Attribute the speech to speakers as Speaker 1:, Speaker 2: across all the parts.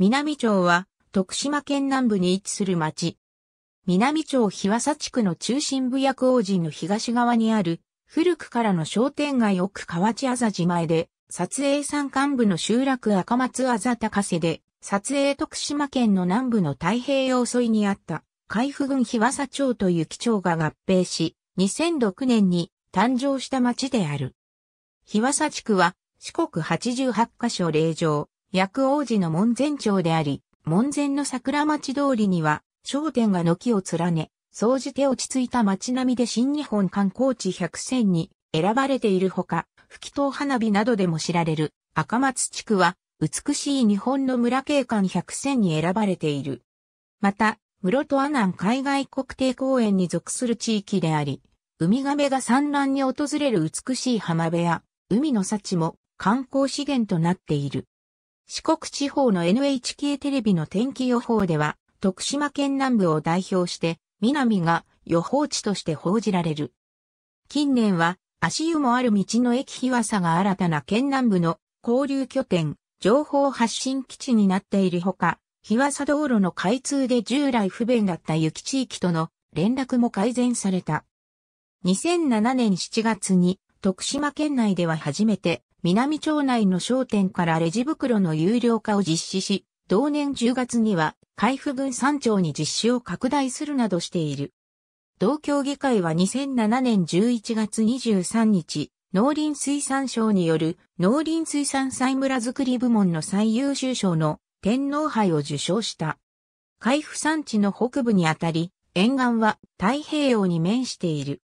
Speaker 1: 南町は徳島県南部に位置する町。南町日和佐地区の中心部薬王寺の東側にある古くからの商店街奥河内あざじ前で撮影山間部の集落赤松あざ高瀬で撮影徳島県の南部の太平洋沿いにあった海部郡日和佐町という基町が合併し2006年に誕生した町である。日和佐地区は四国88カ所霊場、薬王寺の門前町であり、門前の桜町通りには商店が軒を連ね、総じて落ち着いた街並みで新日本観光地100選に選ばれているほか、吹き灯花火などでも知られる赤松地区は美しい日本の村景観100選に選ばれている。また、室戸阿南海外国定公園に属する地域であり、ウミガメが産卵に訪れる美しい浜辺や海の幸も観光資源となっている。四国地方の NHK テレビの天気予報では、徳島県南部を代表して、南が予報地として報じられる。近年は、足湯もある道の駅日和佐が新たな県南部の交流拠点、情報発信基地になっているほか、日和佐道路の開通で従来不便だった雪地域との連絡も改善された。2007年7月に徳島県内では初めて南町内の商店からレジ袋の有料化を実施し、同年10月には、海部分3町に実施を拡大するなどしている。同協議会は2007年11月23日、農林水産省による農林水産祭村づくり部門の最優秀賞の天皇杯を受賞した。海部山地の北部にあたり、沿岸は太平洋に面している。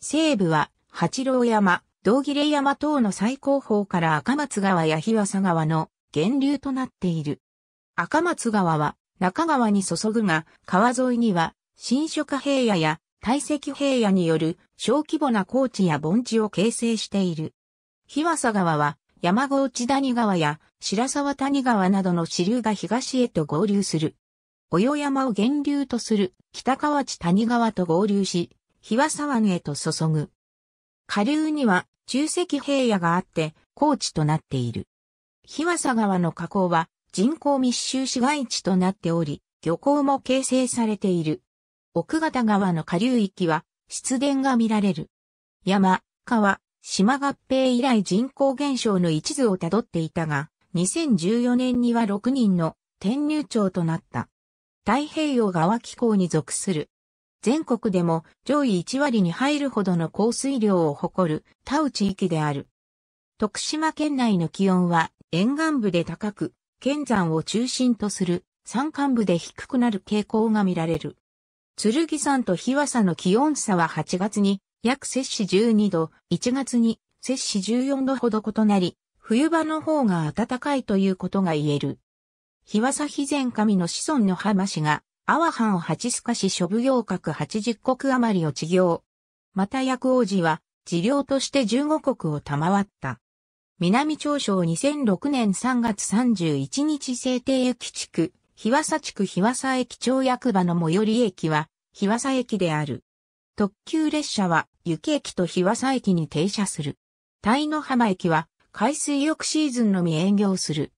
Speaker 1: 西部は八郎山、道儀礼山等の最高峰から赤松川や日和佐川の源流となっている。赤松川は中川に注ぐが、川沿いには新諸平野や堆積平野による小規模な高地や盆地を形成している。日和佐川は山河内谷川や白沢谷川などの支流が東へと合流する。及山を源流とする北河内谷川と合流し、日和沢根へと注ぐ。下流には中石平野があって、高地となっている。日和佐川の河口は人口密集市街地となっており、漁港も形成されている。奥方川の下流域は湿田が見られる。山、川、島合併以来人口減少の一途をたどっていたが、2014年には6人の転入町となった。太平洋側気候に属する全国でも上位1割に入るほどの降水量を誇る田内地域である。徳島県内の気温は沿岸部で高く、県山を中心とする山間部で低くなる傾向が見られる。剣山と日和佐の気温差は8月に約摂氏12度、1月に摂氏14度ほど異なり、冬場の方が暖かいということが言える。日和佐肥前神の子孫の浜氏が阿波藩を八須賀市諸部業閣80国余りを治業。また薬王子は、治療として15国を賜った。南朝省2006年3月31日制定駅地区、日和佐地区日和佐駅町役場の最寄り駅は、日和佐駅である。特急列車は、雪駅と日和佐駅に停車する。タイの浜駅は、海水浴シーズンのみ営業する。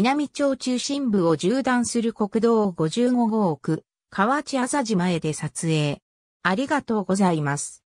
Speaker 1: 南町中心部を縦断する国道55号区、河内浅島へで撮影。ありがとうございます。